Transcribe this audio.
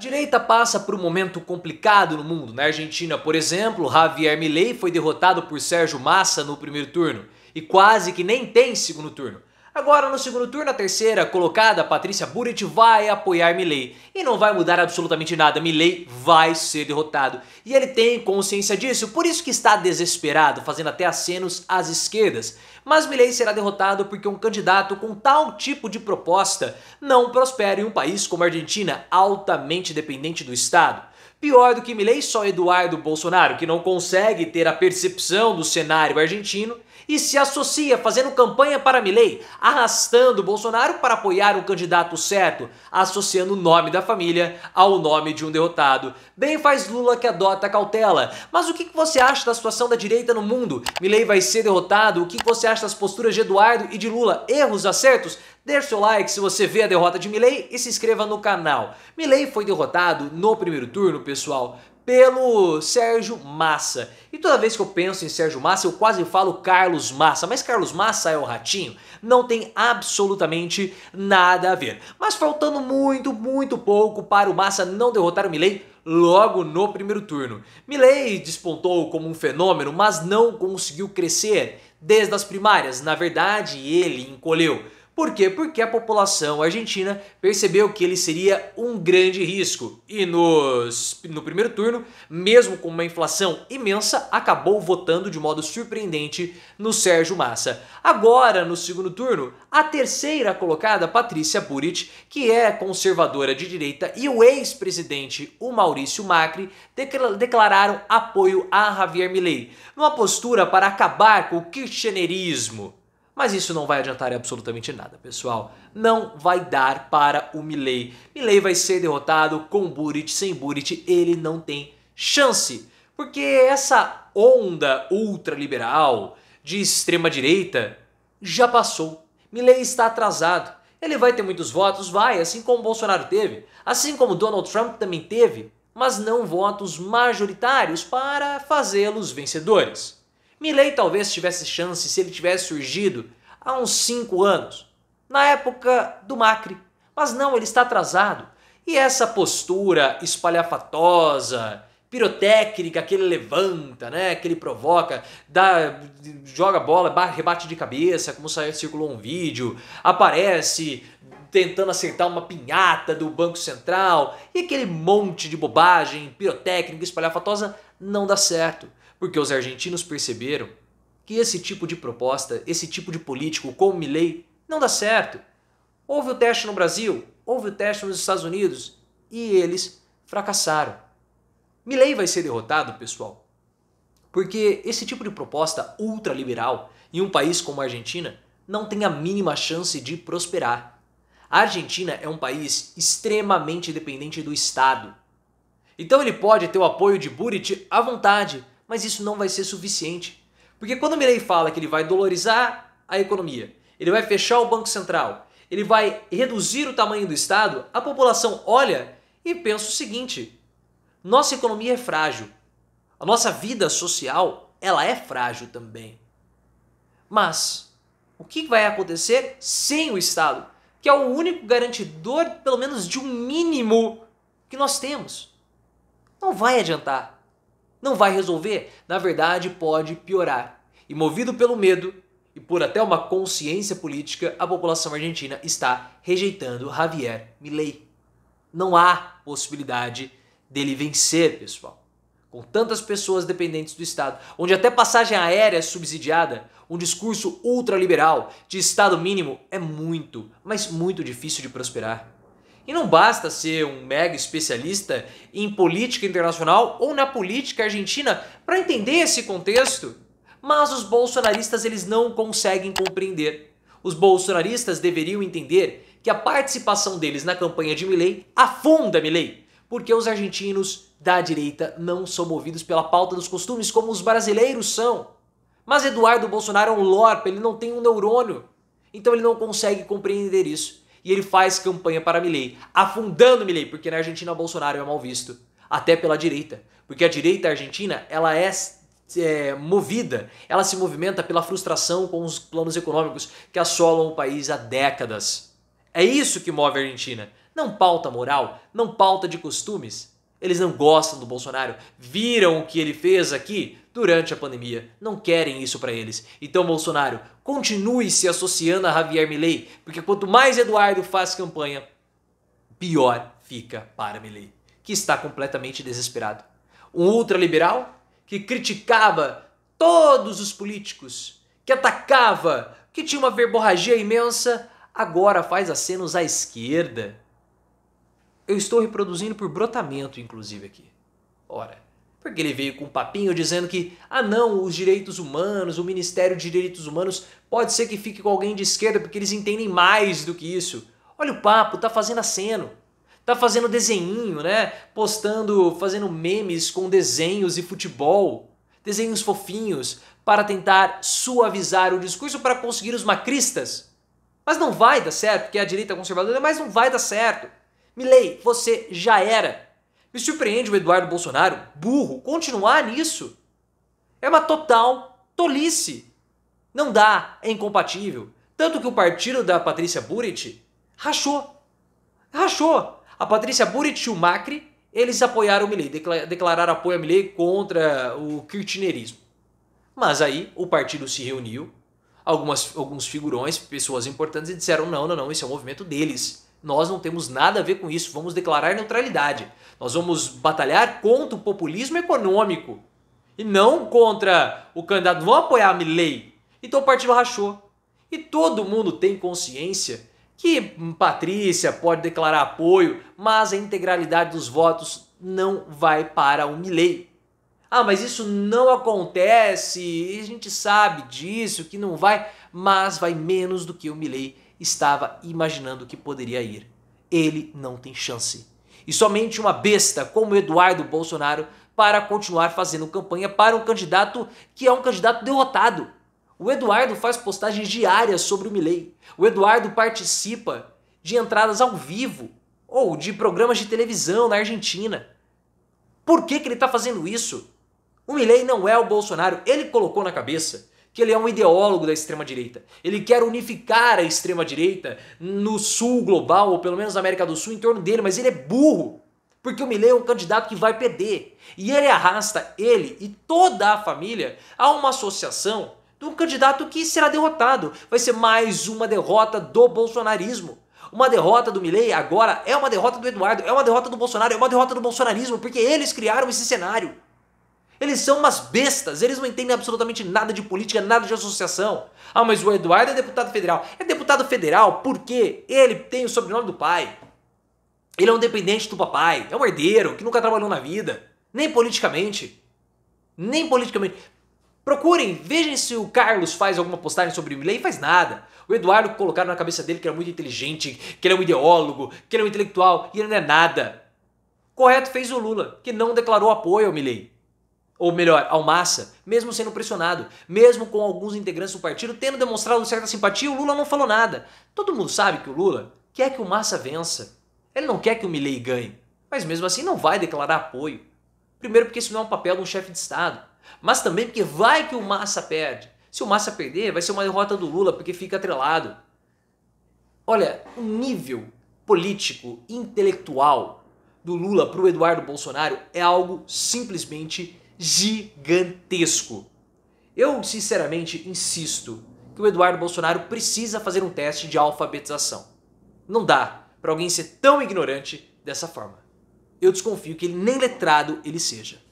A direita passa por um momento complicado no mundo. Na Argentina, por exemplo, Javier Milei foi derrotado por Sérgio Massa no primeiro turno e quase que nem tem segundo turno. Agora, no segundo turno, a terceira colocada, Patrícia Burit, vai apoiar Milley. E não vai mudar absolutamente nada, Milley vai ser derrotado. E ele tem consciência disso, por isso que está desesperado, fazendo até acenos às esquerdas. Mas Milley será derrotado porque um candidato com tal tipo de proposta não prospera em um país como a Argentina, altamente dependente do Estado. Pior do que Milei, só Eduardo Bolsonaro, que não consegue ter a percepção do cenário argentino e se associa fazendo campanha para Milei, arrastando Bolsonaro para apoiar o candidato certo, associando o nome da família ao nome de um derrotado. Bem faz Lula que adota cautela. Mas o que você acha da situação da direita no mundo? Milei vai ser derrotado? O que você acha das posturas de Eduardo e de Lula? Erros, acertos? Deixe seu like se você vê a derrota de Milley e se inscreva no canal. Milley foi derrotado no primeiro turno, pessoal, pelo Sérgio Massa. E toda vez que eu penso em Sérgio Massa, eu quase falo Carlos Massa. Mas Carlos Massa é o ratinho? Não tem absolutamente nada a ver. Mas faltando muito, muito pouco para o Massa não derrotar o Milley logo no primeiro turno. Milley despontou como um fenômeno, mas não conseguiu crescer desde as primárias. Na verdade, ele encolheu. Por quê? Porque a população argentina percebeu que ele seria um grande risco e nos, no primeiro turno, mesmo com uma inflação imensa, acabou votando de modo surpreendente no Sérgio Massa. Agora, no segundo turno, a terceira colocada, Patrícia Burit, que é conservadora de direita, e o ex-presidente, o Maurício Macri, declararam apoio a Javier Milei, numa postura para acabar com o kirchnerismo mas isso não vai adiantar absolutamente nada, pessoal. Não vai dar para o Milley. Milley vai ser derrotado com Burit, sem Burit, ele não tem chance. Porque essa onda ultraliberal de extrema direita já passou. Milley está atrasado. Ele vai ter muitos votos, vai, assim como Bolsonaro teve, assim como Donald Trump também teve, mas não votos majoritários para fazê-los vencedores. Milley talvez tivesse chance se ele tivesse surgido há uns cinco anos, na época do Macri. Mas não, ele está atrasado. E essa postura espalhafatosa, pirotécnica que ele levanta, né, que ele provoca, dá, joga bola, rebate de cabeça, como saiu, circulou um vídeo, aparece tentando acertar uma pinhata do Banco Central, e aquele monte de bobagem pirotécnica espalhafatosa não dá certo porque os argentinos perceberam que esse tipo de proposta, esse tipo de político como Milley, não dá certo. Houve o teste no Brasil, houve o teste nos Estados Unidos e eles fracassaram. Milley vai ser derrotado, pessoal, porque esse tipo de proposta ultraliberal em um país como a Argentina não tem a mínima chance de prosperar. A Argentina é um país extremamente dependente do Estado. Então ele pode ter o apoio de Buriti à vontade, mas isso não vai ser suficiente. Porque quando o Mirei fala que ele vai dolorizar a economia, ele vai fechar o Banco Central, ele vai reduzir o tamanho do Estado, a população olha e pensa o seguinte: nossa economia é frágil. A nossa vida social, ela é frágil também. Mas o que vai acontecer sem o Estado, que é o único garantidor, pelo menos de um mínimo que nós temos? Não vai adiantar. Não vai resolver, na verdade pode piorar. E movido pelo medo e por até uma consciência política, a população argentina está rejeitando Javier Milei. Não há possibilidade dele vencer, pessoal. Com tantas pessoas dependentes do Estado, onde até passagem aérea é subsidiada, um discurso ultraliberal de Estado mínimo é muito, mas muito difícil de prosperar. E não basta ser um mega especialista em política internacional ou na política argentina para entender esse contexto. Mas os bolsonaristas eles não conseguem compreender. Os bolsonaristas deveriam entender que a participação deles na campanha de Milley afunda Milley, porque os argentinos da direita não são movidos pela pauta dos costumes como os brasileiros são. Mas Eduardo Bolsonaro é um lorpa, ele não tem um neurônio. Então ele não consegue compreender isso e ele faz campanha para Milley, afundando Milley, porque na Argentina o Bolsonaro é mal visto, até pela direita, porque a direita argentina ela é, é movida, ela se movimenta pela frustração com os planos econômicos que assolam o país há décadas. É isso que move a Argentina. Não pauta moral, não pauta de costumes. Eles não gostam do Bolsonaro. Viram o que ele fez aqui durante a pandemia. Não querem isso para eles. Então, Bolsonaro, continue se associando a Javier Milei, porque quanto mais Eduardo faz campanha, pior fica para Milei, que está completamente desesperado. Um ultraliberal que criticava todos os políticos, que atacava, que tinha uma verborragia imensa, agora faz acenos à esquerda. Eu estou reproduzindo por brotamento, inclusive, aqui. Ora. Porque ele veio com um papinho dizendo que, ah não, os direitos humanos, o Ministério de Direitos Humanos, pode ser que fique com alguém de esquerda porque eles entendem mais do que isso. Olha o papo, tá fazendo aceno. Tá fazendo desenho né? Postando, fazendo memes com desenhos e futebol. Desenhos fofinhos para tentar suavizar o discurso para conseguir os macristas. Mas não vai dar certo, porque a direita conservadora, mas não vai dar certo. Milley, você já era. Me surpreende o Eduardo Bolsonaro, burro, continuar nisso. É uma total tolice. Não dá, é incompatível. Tanto que o partido da Patrícia Buriti rachou. Rachou. A Patrícia Buriti e o Macri, eles apoiaram o Milley, declararam apoio a Milley contra o kirchnerismo. Mas aí o partido se reuniu, algumas, alguns figurões, pessoas importantes, e disseram não, não, não, esse é o movimento deles. Nós não temos nada a ver com isso, vamos declarar neutralidade. Nós vamos batalhar contra o populismo econômico e não contra o candidato. vamos apoiar a Milley. Então o partido rachou. E todo mundo tem consciência que Patrícia pode declarar apoio, mas a integralidade dos votos não vai para o Milley. Ah, mas isso não acontece, a gente sabe disso, que não vai, mas vai menos do que o Milley estava imaginando que poderia ir. Ele não tem chance. E somente uma besta como Eduardo Bolsonaro para continuar fazendo campanha para um candidato que é um candidato derrotado. O Eduardo faz postagens diárias sobre o Milley. O Eduardo participa de entradas ao vivo ou de programas de televisão na Argentina. Por que, que ele está fazendo isso? O Milley não é o Bolsonaro, ele colocou na cabeça que ele é um ideólogo da extrema-direita. Ele quer unificar a extrema-direita no sul global, ou pelo menos na América do Sul, em torno dele, mas ele é burro. Porque o Milley é um candidato que vai perder. E ele arrasta ele e toda a família a uma associação de um candidato que será derrotado. Vai ser mais uma derrota do bolsonarismo. Uma derrota do Milley. agora é uma derrota do Eduardo, é uma derrota do Bolsonaro, é uma derrota do bolsonarismo, porque eles criaram esse cenário. Eles são umas bestas, eles não entendem absolutamente nada de política, nada de associação. Ah, mas o Eduardo é deputado federal. É deputado federal porque ele tem o sobrenome do pai. Ele é um dependente do papai, é um herdeiro que nunca trabalhou na vida, nem politicamente. Nem politicamente. Procurem, vejam se o Carlos faz alguma postagem sobre o e faz nada. O Eduardo colocaram na cabeça dele que era é muito inteligente, que ele é um ideólogo, que ele é um intelectual, e ele não é nada. Correto fez o Lula, que não declarou apoio ao Milley ou melhor, ao Massa, mesmo sendo pressionado, mesmo com alguns integrantes do partido tendo demonstrado certa simpatia, o Lula não falou nada. Todo mundo sabe que o Lula quer que o Massa vença. Ele não quer que o Milley ganhe, mas mesmo assim não vai declarar apoio. Primeiro porque isso não é um papel de um chefe de Estado, mas também porque vai que o Massa perde. Se o Massa perder, vai ser uma derrota do Lula porque fica atrelado. Olha, o nível político, intelectual do Lula para o Eduardo Bolsonaro é algo simplesmente gigantesco. Eu, sinceramente, insisto que o Eduardo Bolsonaro precisa fazer um teste de alfabetização. Não dá para alguém ser tão ignorante dessa forma. Eu desconfio que ele nem letrado ele seja.